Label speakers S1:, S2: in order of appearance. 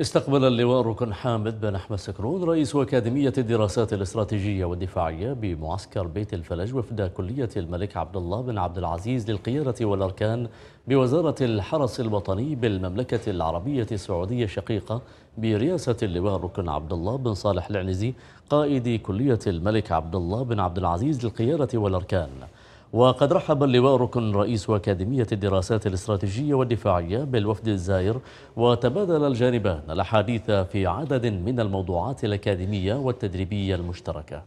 S1: استقبل اللواء ركن حامد بن أحمد سكرون رئيس أكاديمية الدراسات الاستراتيجية والدفاعية بمعسكر بيت الفلج وفد كلية الملك عبد الله بن عبد العزيز للقيادة والأركان بوزارة الحرس الوطني بالمملكة العربية السعودية الشقيقة برئاسة اللواء ركن عبد الله بن صالح العنزي قائد كلية الملك عبد الله بن عبد العزيز للقيادة والأركان وقد رحب اللواء ركن رئيس أكاديمية الدراسات الاستراتيجية والدفاعية بالوفد الزائر وتبادل الجانبان الأحاديث في عدد من الموضوعات الأكاديمية والتدريبية المشتركة